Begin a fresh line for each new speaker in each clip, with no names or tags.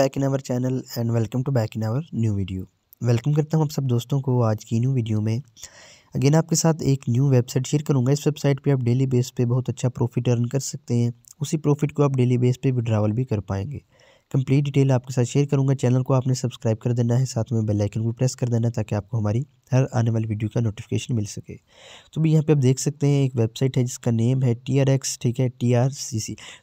back in our channel and welcome to back in our new video welcome करता हूं आप सब दोस्तों को आज की न्यू वीडियो में अगेन आपके साथ एक न्यू वेबसाइट शेयर करूंगा इस वेबसाइट पे आप डेली बेस पे बहुत अच्छा प्रॉफिट अर्न कर सकते हैं उसी प्रॉफिट को आप डेली बेस पे विड्रावल भी कर पाएंगे कंप्लीट डिटेल आपके साथ शेयर करूँगा चैनल को आपने सब्सक्राइब कर देना है साथ में बेल आइकन को प्रेस कर देना है ताकि आपको हमारी हर आने वाली वीडियो का नोटिफिकेशन मिल सके तो भी यहाँ पे आप देख सकते हैं एक वेबसाइट है जिसका नेम है टी ठीक है टी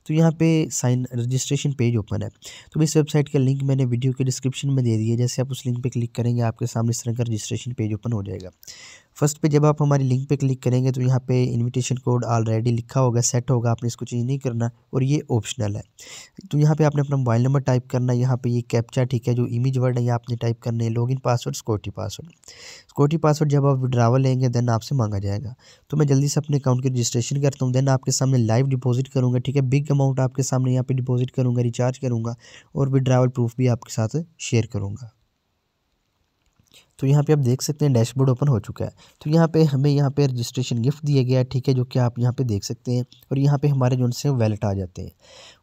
तो यहाँ पे साइन रजिस्ट्रेशन पेज ओपन है तो इस वेबसाइट का लिंक मैंने वीडियो के डिस्क्रिप्शन में दे दिया जैसे आप उस लिंक पर क्लिक करेंगे आपके सामने इस तरह का रजिस्ट्रेशन पेज ओपन हो जाएगा फर्स्ट पे जब आप हमारी लिंक पे क्लिक करेंगे तो यहाँ पे इनविटेशन कोड ऑलरेडी लिखा होगा सेट होगा आपने इसको चेंज नहीं करना और ये ऑप्शनल है तो यहाँ पे आपने अपना मोबाइल नंबर टाइप करना है यहाँ पर ये कैप्चा ठीक है जो इमेज वर्ड है ये आपने टाइप करना है log password security password security password जब आप विड्रावल लेंगे देन आपसे मांगा जाएगा तो मैं जल्दी से अपने अकाउंट की रजिस्ट्रेशन करता हूँ देन आपके सामने लाइव डिपॉजिट करूँगा ठीक है बिग अमाउंट आपके सामने यहाँ पर डिपॉजिट करूँगा रिचार्ज करूँगा और विड्रावल प्रूफ भी आपके साथ शेयर करूँगा तो यहाँ पे आप देख सकते हैं डैशबोर्ड ओपन हो चुका है तो यहाँ पे हमें यहाँ पे रजिस्ट्रेशन गिफ्ट दिया गया है ठीक है जो कि आप यहाँ पे देख सकते हैं और यहाँ पे हमारे जो उनसे वैलेट आ जाते हैं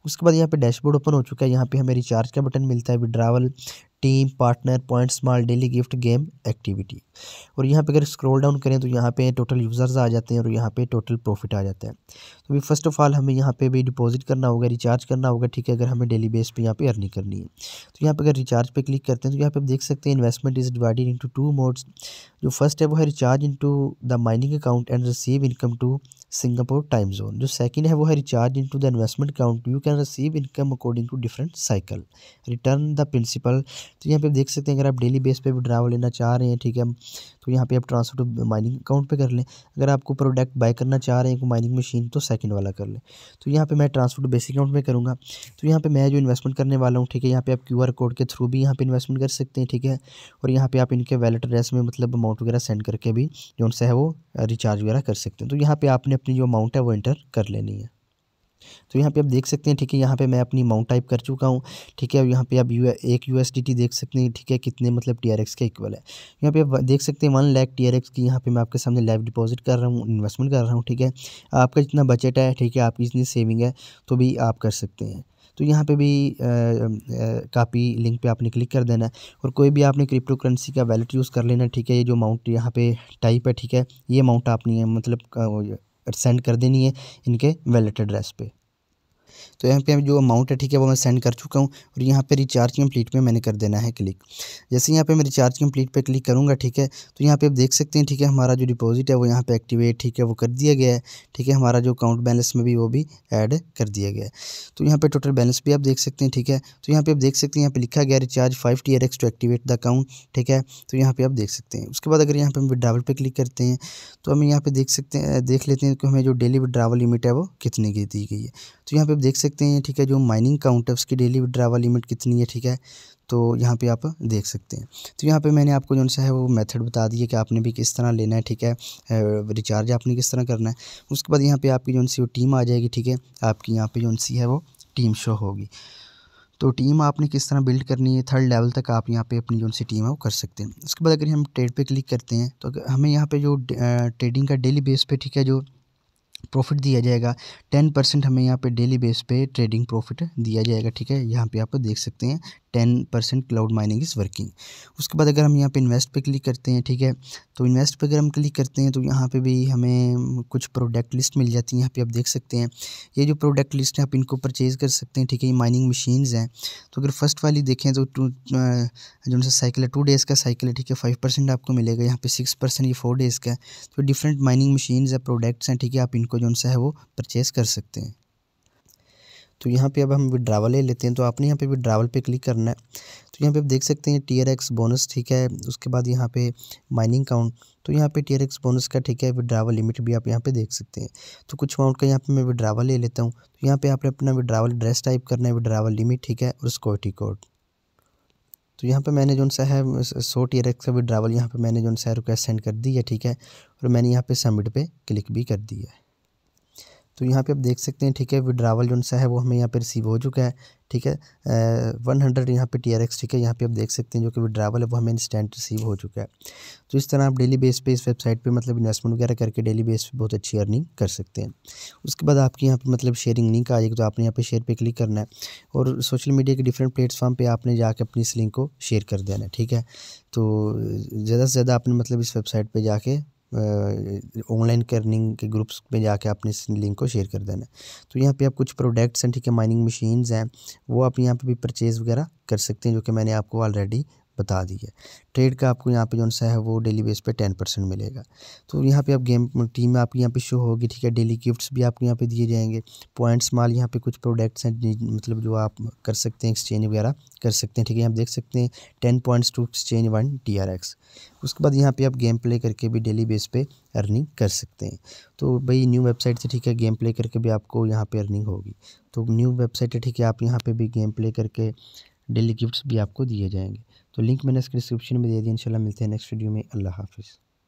उसके बाद यहाँ पे डैशबोर्ड ओपन हो चुका है यहाँ पे हमें रिचार्ज का बटन मिलता है withdrawal team partner point small daily gift game activity और यहाँ पे अगर स्क्रॉल डाउन करें तो यहाँ पे टोटल यूज़र्स आ जाते हैं और यहाँ पे टोटल प्रॉफिट आ जाता है तो भी फर्स्ट ऑफ ऑल हमें यहाँ पे भी डिपॉजिट करना होगा रिचार्ज करना होगा ठीक है अगर हमें डेली बेस पे यहाँ पे अर्निंग करनी है तो यहाँ पे अगर रिचार्ज पे क्लिक करते हैं तो यहाँ पे आप देख सकते हैं investment is divided into two modes जो फर्स्ट है वो है recharge into the mining account and receive income to Singapore time zone जो सेकंड है वो है recharge into the investment account you can receive income according to different cycle return the principal तो यहाँ पे देख सकते हैं अगर आप डेली बेस पे विड्रावल लेना चाह रहे हैं ठीक है तो यहाँ पे आप ट्रांसफर टू माइनिंग अकाउंट पे कर लें अगर आपको प्रोडक्ट बाय करना चाह रहे हैं माइनिंग मशीन तो सेकंड वाला कर लें तो यहाँ पे मैं ट्रांसफर टू बेसिक अकाउंट में करूँगा तो यहाँ पे मैं जो इन्वेस्टमेंट करने वाला हूँ ठीक है यहाँ पे आप क्यू कोड के थ्रू भी यहाँ पे इन्वेस्टमेंट कर सकते हैं ठीक है और यहाँ पे आप इनके वैलेट एड्रेस में मतलब अमाउंट वगैरह सेंड करके भी जो उनसे है वो रिचार्ज वगैरह कर सकते हैं तो यहाँ पर आपने अपनी जो अमाउंट है वो इंटर कर लेनी है तो यहाँ पे आप देख सकते हैं ठीक है यहाँ पे मैं अपनी अमाउंट टाइप कर चुका हूँ ठीक है अब यहाँ पे आप यू एक यू देख सकते हैं ठीक है कितने मतलब टी का इक्वल है यहाँ पे आप देख सकते हैं वन लैख टी की यहाँ पे मैं आपके सामने लाइव डिपॉजिट कर रहा हूँ इन्वेस्टमेंट कर रहा हूँ ठीक है आपका जितना बजट है ठीक है आपकी जितनी सेविंग है तो भी आप कर सकते हैं तो यहाँ पे भी कापी लिंक पे आपने क्लिक कर देना है और कोई भी आपने क्रिप्टो करेंसी का वैलेट यूज़ कर लेना ठीक है ये जो अमाउंट यहाँ पे टाइप है ठीक है ये अमाउंट आपने मतलब सेंड कर देनी है इनके वैलेट एड्रेस पे तो यहाँ पे हम जो अमाउंट है ठीक है वो मैं सेंड कर चुका हूँ और यहाँ पे रिचार्ज कंप्लीट पे मैंने कर देना है क्लिक जैसे यहाँ पे मैं रिचार्ज कंप्लीट पे क्लिक करूँगा ठीक है तो यहाँ पे आप देख सकते हैं ठीक है हमारा जो डिपॉजिट है वो यहाँ पे एक्टिवेट ठीक है वो कर दिया गया है ठीक है हमारा जो अकाउंट बैलेंस में भी वो भी ऐड कर दिया गया है तो यहाँ पर टोटल बैलेंस भी आप देख सकते हैं ठीक है तो यहाँ पर आप देख सकते हैं यहाँ पर लिखा गया recharge five T to activate the account ठीक है तो यहाँ पर आप देख सकते हैं उसके बाद अगर यहाँ पर हम विड्रावल पर क्लिक करते हैं तो हम यहाँ पर देख सकते हैं देख लेते हैं कि हमें जो डेली विड्रावल लिमिट है वो कितनी की दी गई है तो यहाँ पर आप देख सकते सकते हैं ठीक है जो माइनिंग काउंट है उसकी डेली विड्रावल लिमिट कितनी है ठीक है तो यहाँ पे आप देख सकते हैं तो यहाँ पे मैंने आपको जो सा है वो मेथड बता दिया कि आपने भी किस तरह लेना है ठीक है रिचार्ज आपने किस तरह करना है उसके बाद यहाँ पे आपकी जो सी वो टीम आ जाएगी ठीक है आपकी यहाँ पे जो सी है वो टीम शो होगी तो टीम आपने किस तरह बिल्ड करनी है थर्ड लेवल तक आप यहाँ पे अपनी जो सी टीम है वो कर सकते हैं उसके बाद अगर हम ट्रेड पे क्लिक करते हैं तो हमें यहाँ पे जो ट्रेडिंग का डेली बेस पे ठीक है जो प्रॉफिट दिया जाएगा टेन परसेंट हमें यहाँ पे डेली बेस पे ट्रेडिंग प्रॉफिट दिया जाएगा ठीक है यहाँ पे आप देख सकते हैं ten percent cloud mining is working उसके बाद अगर हम यहाँ पे इन्वेस्ट पे क्लिक करते हैं ठीक है तो इन्वेस्ट पे अगर हम क्लिक करते हैं तो यहाँ पे भी हमें कुछ प्रोडक्ट लिस्ट मिल जाती है यहाँ पे आप देख सकते हैं ये जो प्रोडक्ट लिस्ट है आप इनको परचेज़ कर सकते हैं ठीक है ये माइनिंग मशीन हैं तो अगर फर्स्ट वाली देखें तो टू जो सा साइकिल है टू डेज़ का साइकिल है ठीक है फाइव परसेंट आपको मिलेगा यहाँ पर सिक्स परसेंट ये फोर डेज़ का तो डिफरेंट माइनिंग मशीन है प्रोडक्ट्स हैं ठीक है आप इनको जो सा है वो परचेज़ कर सकते हैं तो यहाँ पे अब हम विड्रावल ले लेते हैं तो आपने यहाँ पे विड्रावल पे क्लिक करना है तो यहाँ पे आप देख सकते हैं टी आर एक्स बोनस ठीक है उसके बाद यहाँ पे माइनिंग काउंट तो यहाँ पे टी आर एक्स बोनस का ठीक है विड्रावल लिमिट भी आप यहाँ पे देख सकते हैं तो कुछ अमाउंट का यहाँ पे मैं विड्रावल ले लेता हूँ तो यहाँ पे आपने अपना विड्रावल एड्रेस टाइप करना है विड्रावल लिमिट ठीक है और सिक्योरिटी कोड तो यहाँ पे मैंने जो सा है सौ टी आर एक्स का विड्रावल यहाँ पे मैंने जो सा रिक्वेस्ट सेंड कर दी है ठीक है और मैंने यहाँ पे सबमिट पे क्लिक भी कर दिया है तो यहाँ पे आप देख सकते हैं ठीक है विड्रावल जो सा है वो हमें यहाँ पे रिसीव हो चुका है ठीक है वन हंड्रेड यहाँ पे टी ठीक है यहाँ पे आप देख सकते हैं जो कि विड्रावल है वो हमें इंस्टेंट रिसीव हो चुका है तो इस तरह आप डेली बेस पे इस वेबसाइट पे मतलब इन्वेस्टमेंट वगैरह करके डेली बेस पे बहुत अच्छी अर्निंग कर सकते हैं उसके बाद आपकी यहाँ पर मतलब शेयरिंग लिंक आ जाएगी तो आपने यहाँ पर शेयर पर क्लिक करना है और सोशल मीडिया के डिफरेंट प्लेटफॉर्म पर आपने जाकर अपनी इस लिंक को शेयर कर देना है ठीक है तो ज़्यादा से ज़्यादा आपने मतलब इस वेबसाइट पर जाके ऑनलाइन कर्निंग के ग्रुप्स में जाके आपने इस लिंक को शेयर कर देना तो यहाँ पे आप कुछ प्रोडक्ट्स हैं ठीक है माइनिंग मशीन्स हैं वो आप यहाँ पे भी परचेज़ वगैरह कर सकते हैं जो कि मैंने आपको ऑलरेडी बता दी है ट्रेड का आपको यहाँ पे जो सा है वो डेली बेस पे टेन परसेंट मिलेगा तो यहाँ पे आप गेम टीम आपकी यहाँ पे शो होगी ठीक है डेली गिफ्ट्स भी आपको यहाँ पे दिए जाएंगे पॉइंट्स माल यहाँ पे कुछ प्रोडक्ट्स हैं मतलब जो आप कर सकते हैं एक्सचेंज वगैरह कर सकते हैं ठीक है आप देख सकते हैं ten points to exchange one T R X उसके बाद यहाँ पर आप गेम प्ले करके भी डेली बेस पर अर्निंग कर सकते हैं तो भाई न्यू वेबसाइट से ठीक है गेम प्ले करके भी आपको यहाँ पर अर्निंग होगी तो न्यू वेबसाइट है ठीक है आप यहाँ पर भी गेम प्ले करके डेली गिफ्ट्स भी आपको दिए जाएंगे तो लिंक मैंने इसके डिस्क्रिप्शन में दे दिया इंशाल्लाह मिलते हैं नेक्स्ट वीडियो में अल्लाह हाफिज़